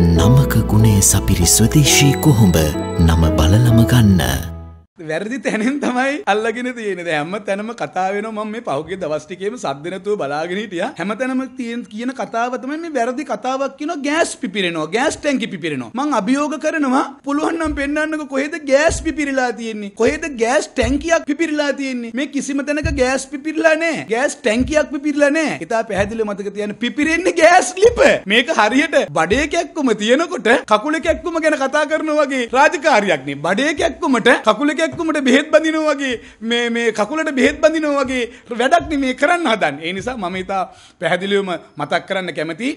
නමක ගුණේ සපිරි ස්වදේශී කොහොඹ නම බලලම ගන්න. වැරදි තැනින් තමයි අල්ලගෙන තියෙන හැම තැනම කතාවෙන මම මේ පහුගේ දවස්ටිකේම සද්දනතුව බලාගෙන හිටිය හැම තැනම තියෙන් කියන කතාවතම මේ වැරදි කතාවක් කියන ගෑස් පිපිරෙනවා ගෑස් ටැන්කි පිපිරෙනවා මං අභියෝග කරනවා පුළුවන් නම් පෙන්වන්නක කොහෙද ගෑස් පිපිරිලා තියෙන්නේ කොහෙද ගෑස් ටැංකියක් පිපිරිලා තියෙන්නේ මේ කිසිම තැනක ගෑස් පිපිරිලා නැහැ ගෑස් ටැංකියක් පිපිරිලා නැහැ ඉතාල පැහැදිලි මතක තියන්න පිපිරෙන්නේ ගෑස් ලිප මේක හරියට බඩේ කැක්කුම තියෙනකොට කකුලේ කැක්කුම ගැන කතා කරනවා වගේ රාජකාරියක් නේ බඩේ කැක්කුමට කකුලේ එක්කමට බෙහෙත් බඳිනවා වගේ මේ මේ කකුලට බෙහෙත් බඳිනවා වගේ වැඩක් නෙමේ කරන්න හදන්නේ. ඒ නිසා මම ඊට පැහැදිලිවම මතක් කරන්න කැමතියි.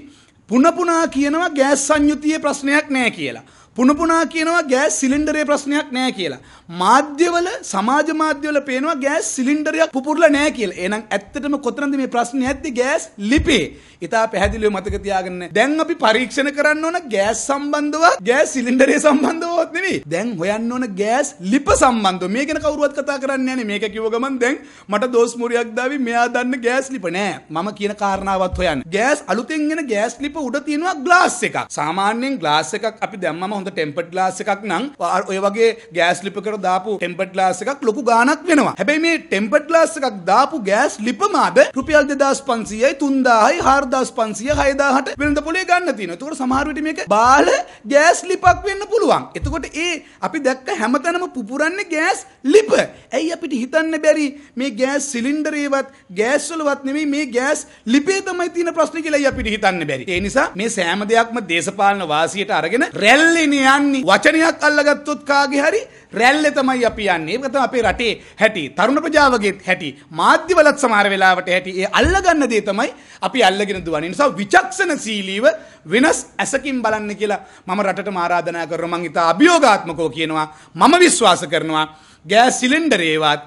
පුන පුනා කියනවා ගෑස් සංයුතියේ ප්‍රශ්නයක් නෑ කියලා. පුනපුනා කියනවා ගෑස් සිලින්ඩරේ ප්‍රශ්නයක් නෑ කියලා. මාධ්‍යවල සමාජ මාධ්‍යවල පේනවා ගෑස් සිලින්ඩරයක් පුපුරලා නෑ කියලා. එහෙනම් ඇත්තටම කොතනද මේ ප්‍රශ්නේ ඇද්දි ගෑස් ලිපේ? ඉතාල පැහැදිලිව මතක තියාගන්න. දැන් අපි පරීක්ෂණ කරන්න ඕන ගෑස් සම්බන්ධව ගෑස් සිලින්ඩරේ සම්බන්ධවවත් නෙමෙයි. දැන් හොයන්න ඕන ගෑස් ලිප සම්බන්ධව. මේ ගැන කවුරුවත් කතා කරන්නේ නෑනේ. මේක කිව්ව ගමන් දැන් මට දෝස් මුරියක් දාවි මෙයා දන්න ගෑස් ලිප නෑ. මම කියන කාරණාවත් හොයන්න. ගෑස් අලුතෙන් එන ගෑස් ලිප උඩ තියෙනවා ග්ලාස් එකක්. සාමාන්‍යයෙන් ග්ලාස් එකක් අපි දැම්මම හොඳ ටෙම්පට් ග්ලාස් එකක් නම් ඔය වගේ ගෑස් ලිපකට දාපු ටෙම්පට් ග්ලාස් එකක් ලොකු ගාණක් වෙනවා. හැබැයි මේ ටෙම්පට් ග්ලාස් එකක් දාපු ගෑස් ලිපම අද රුපියල් 2500යි 3000යි 4500යි 6000ට වෙනද පොලේ ගන්න තියෙනවා. ඒකට සමහර විට මේක බාල ගෑස් ලිපක් වෙන්න පුළුවන්. එතකොට ඒ අපි දැක්ක හැමතැනම පුපුරන්නේ ගෑස් ලිප. අපිට හිතන්න බැරි මේ ගෑස් සිලින්ඩරේවත් ගෑස් වලවත් නෙමෙයි මේ ගෑස් ලිපේ තමයි තියෙන ප්‍රශ්නේ කියලායි අපිට හිතන්න බැරි. ඒ නිසා මේ සෑම දෙයක්ම දේශපාලන වාසියට අරගෙන රැල්ලෙනේ යන්නේ. වචනයක් අල්ලගත්තොත් කාගේ හරි රැල්ල තමයි අපි යන්නේ. ඒක තමයි අපේ රටේ හැටි. තරුණ ප්‍රජාවගේත් හැටි. මාධ්‍යවලත් සමහර වෙලාවට හැටි. ඒ අල්ලගන්න දේ තමයි අපි අල්ලගෙන දුවන්නේ. නිසා විචක්ෂණශීලීව වෙනස් ඇසකින් බලන්න කියලා මම රටට ආරාධනා කරනවා. මං ඉතා අභියෝගාත්මකව කියනවා. මම විශ්වාස කරනවා. ගෑස් සිලින්ඩරේවත්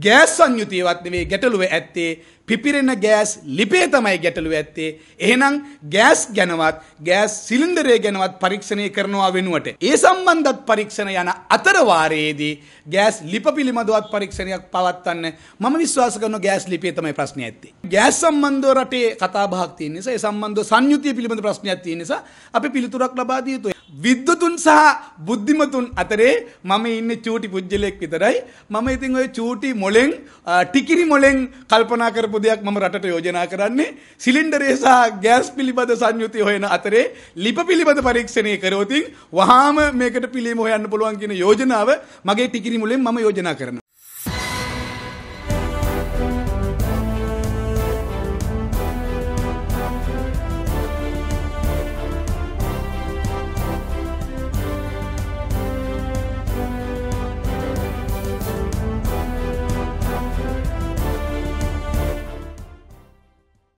ගෑස් සංයුතියවත් නෙවෙයි ගැටලුව ඇත්තේ පිපිරෙන ගෑස් ලිපේ තමයි ගැටලුව ඇත්තේ. එහෙනම් ගෑස් ගැනවත් ගෑස් සිලින්ඩරය ගැනවත් පරීක්ෂණය කරනවා වෙනුවට ඒ සම්බන්ධත් පරීක්ෂණ යන අතර වාරයේදී ගෑස් ලිප පිළිබඳවත් පරීක්ෂණයක් පවත්වන්න මම විශ්වාස කරන ගෑස් ලිපේ තමයි ප්‍රශ්නේ ඇත්තේ. ගෑස් සම්බන්ධව රටේ කතා බහක් තියෙන නිසා ඒ සම්බන්ධව සංයුතිය පිළිබඳ ප්‍රශ්නයක් තියෙන නිසා අපි පිළිතුරක් ලබා දිය යුතුයි. විද්වතුන් සහ බුද්ධිමතුන් අතරේ මම ඉන්න චූටි පුද්ගලයෙක් විතරයි. මම ඉතින් ඔය චූටි මොලෙන් ටිකිරි මොලෙන් කල්පනා කරපු දෙයක් මම රටට යෝජනා කරන්නේ සිලින්ඩරේ සහ ගෑස් පිළිබඳ සංයුති හොයන අතරේ ලිප පිළිබඳ පරීක්ෂණය කරෝතින් වහාම මේකට පිළිම හොයන්න පුළුවන් කියන යෝජනාව මගේ ටිකිරි මොලෙන් මම යෝජනා කරනවා.